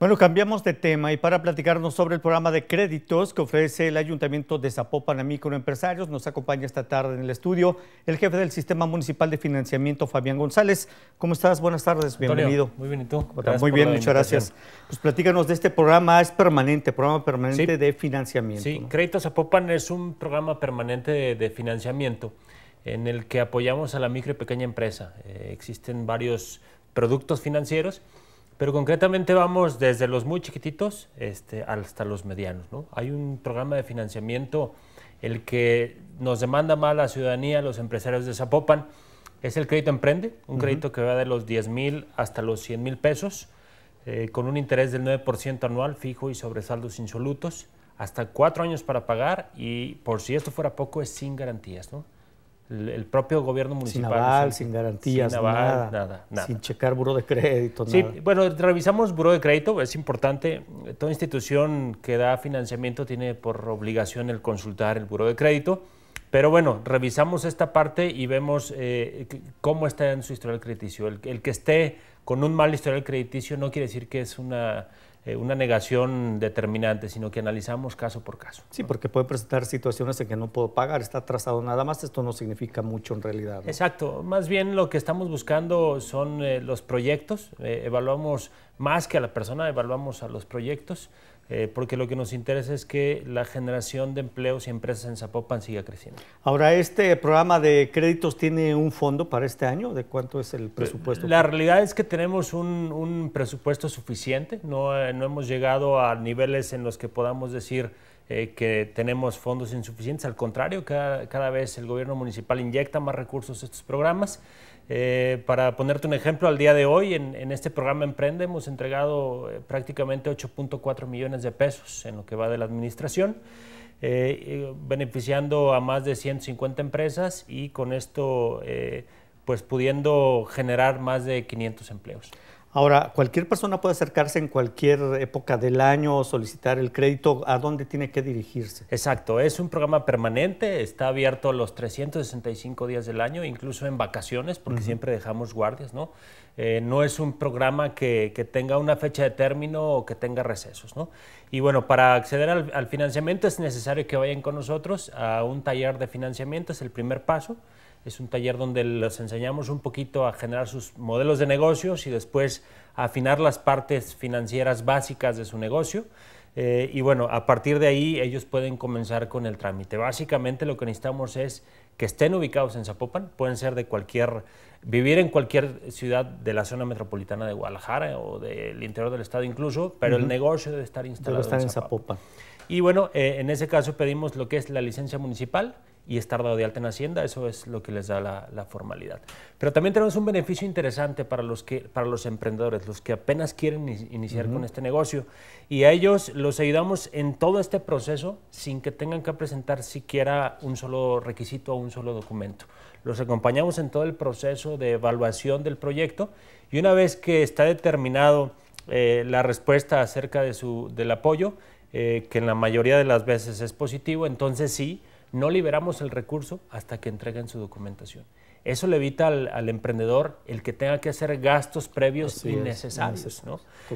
Bueno, cambiamos de tema y para platicarnos sobre el programa de créditos que ofrece el Ayuntamiento de Zapopan a microempresarios, nos acompaña esta tarde en el estudio el jefe del Sistema Municipal de Financiamiento, Fabián González. ¿Cómo estás? Buenas tardes, bienvenido. muy bien, ¿y tú? Muy bien, muchas gracias. Pues platícanos de este programa, es permanente, programa permanente de financiamiento. Sí, Créditos Zapopan es un programa permanente de, financiamiento en el que apoyamos a la micro y pequeña empresa. Eh, existen varios productos financieros pero concretamente vamos desde los muy chiquititos este, hasta los medianos. Hay un programa de financiamiento, el que nos demanda más la ciudadanía, los empresarios de Zapopan, es el crédito Emprende, un crédito que va de los 10 mil hasta los 100 mil pesos, eh, con un interés del 9% anual fijo y sobre saldos insolutos, hasta cuatro años para pagar y por si esto fuera poco es sin garantías el propio gobierno municipal. Sin sin, garantías, sin nada, nada, Sin checar buro de crédito, sí, Bueno, revisamos buro de crédito, es importante. Toda institución que da financiamiento tiene por obligación el consultar el buro de crédito. Pero bueno, revisamos esta parte y vemos eh, cómo está en su historial crediticio. el, que esté con un mal historial crediticio no quiere decir que es una eh, una negación determinante, sino que analizamos caso por caso. Sí, porque puede presentar situaciones en que no puedo pagar, está atrasado nada más, esto no significa mucho en realidad. Exacto, más bien lo que estamos buscando son eh, los proyectos, eh, evaluamos más que a la persona, evaluamos a los proyectos, eh, porque lo que nos interesa es que la generación de empleos y empresas en Zapopan siga creciendo. Ahora, ¿este programa de créditos tiene un fondo para este año? ¿De cuánto es el presupuesto? La realidad es que tenemos un, presupuesto suficiente, no, eh, no hemos llegado a niveles en los que podamos decir eh, que tenemos fondos insuficientes. Al contrario, cada, cada, vez el gobierno municipal inyecta más recursos a estos programas. Eh, para ponerte un ejemplo, al día de hoy en, en este programa Emprende hemos entregado eh, prácticamente 8.4 millones de pesos en lo que va de la administración. beneficiando a más de 150 empresas y con esto pues pudiendo generar más de 500 empleos. Ahora, ¿cualquier persona puede acercarse en cualquier época del año o solicitar el crédito? ¿A dónde tiene que dirigirse? Exacto, es un programa permanente, está abierto los 365 días del año, incluso en vacaciones, porque siempre dejamos guardias, ¿no? Eh, no es un programa que, tenga una fecha de término o que tenga recesos, ¿no? Y bueno, para acceder al financiamiento es necesario que vayan con nosotros a un taller de financiamiento, es el primer paso. Es un taller donde les enseñamos un poquito a generar sus modelos de negocios y después a afinar las partes financieras básicas de su negocio. Eh, y bueno, a partir de ahí ellos pueden comenzar con el trámite. Básicamente lo que necesitamos es que estén ubicados en Zapopan, pueden ser de cualquier, vivir en cualquier ciudad de la zona metropolitana de Guadalajara o del interior del estado incluso, pero el negocio debe estar instalado En Zapopan. Y bueno, eh, en ese caso pedimos lo que es la licencia municipal y estar dado de alta en Hacienda, eso es lo que les da la, formalidad. Pero también tenemos un beneficio interesante para los, que, para los emprendedores, los que apenas quieren iniciar con este negocio. Y a ellos los ayudamos en todo este proceso sin que tengan que presentar siquiera un solo requisito o un solo documento. Los acompañamos en todo el proceso de evaluación del proyecto y una vez que está determinado eh, la respuesta acerca de su, del apoyo, eh, que en la mayoría de las veces es positivo, entonces sí, no liberamos el recurso hasta que entreguen su documentación. Eso le evita al, emprendedor el que tenga que hacer gastos previos innecesarios.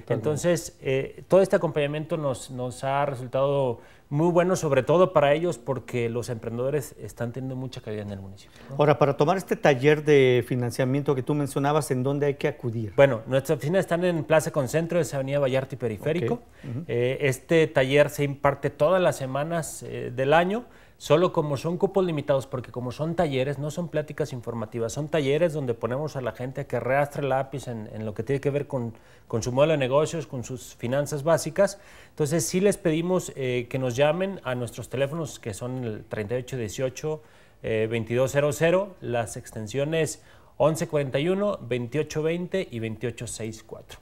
Entonces, eh, todo este acompañamiento nos, ha resultado muy bueno, sobre todo para ellos, porque los emprendedores están teniendo mucha calidad en el municipio. Ahora, para tomar este taller de financiamiento que tú mencionabas, ¿en dónde hay que acudir? Bueno, nuestras oficinas están en Plaza Concentro, es Avenida Vallarta y Periférico. Eh, este taller se imparte todas las semanas eh, del año. Solo como son cupos limitados, porque como son talleres, no son pláticas informativas, son talleres donde ponemos a la gente a que reastre lápiz en, lo que tiene que ver con, su modelo de negocios, con sus finanzas básicas. Entonces sí les pedimos eh, que nos llamen a nuestros teléfonos que son el 3818 eh, 2200, las extensiones 1141, 2820 y 2864.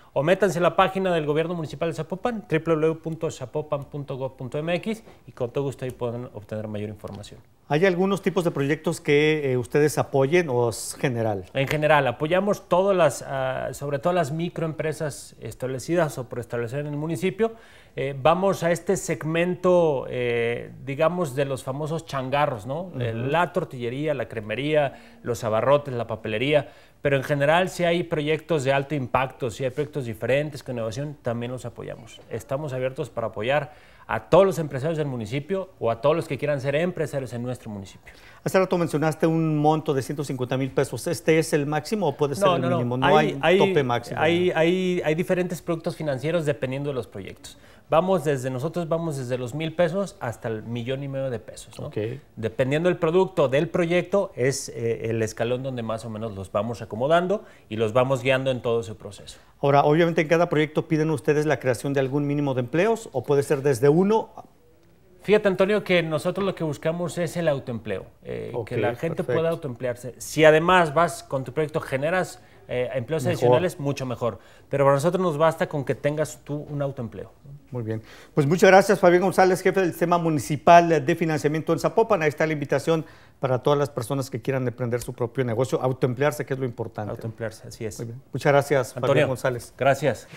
o métanse a la página del gobierno municipal de Zapopan, www.zapopan.gov.mx y con todo gusto ahí pueden obtener mayor información. ¿Hay algunos tipos de proyectos que eh, ustedes apoyen o es general? En general, apoyamos todas las, ah, sobre todo las microempresas establecidas o por establecer en el municipio. Eh, vamos a este segmento, eh, digamos, de los famosos changarros, ¿no? La tortillería, la cremería, los abarrotes, la papelería. Pero en general, si hay proyectos de alto impacto, si hay proyectos diferentes, con innovación, también los apoyamos. Estamos abiertos para apoyar a todos los empresarios del municipio o a todos los que quieran ser empresarios en nuestro municipio. Hace rato mencionaste un monto de 150 mil pesos. ¿Este es el máximo o puede ser el mínimo? No, no hay, hay, tope máximo. Hay, diferentes productos financieros dependiendo de los proyectos. Vamos desde, nosotros vamos desde los mil pesos hasta el millón y medio de pesos. Dependiendo del producto, del proyecto, es eh, el escalón donde más o menos los vamos acomodando y los vamos guiando en todo ese proceso. Ahora, obviamente en cada proyecto piden ustedes la creación de algún mínimo de empleos o puede ser desde un uno... Fíjate, Antonio, que nosotros lo que buscamos es el autoempleo, eh, que la gente pueda autoemplearse. Si además vas con tu proyecto, generas eh, empleos adicionales, mucho mejor. Pero para nosotros nos basta con que tengas tú un autoempleo. Muy bien. Pues muchas gracias, Fabián González, jefe del sistema municipal de financiamiento en Zapopan. Ahí está la invitación para todas las personas que quieran emprender su propio negocio, autoemplearse, que es lo importante. Autoemplearse, así es. Muy bien. Muchas gracias, Antonio, González. Gracias.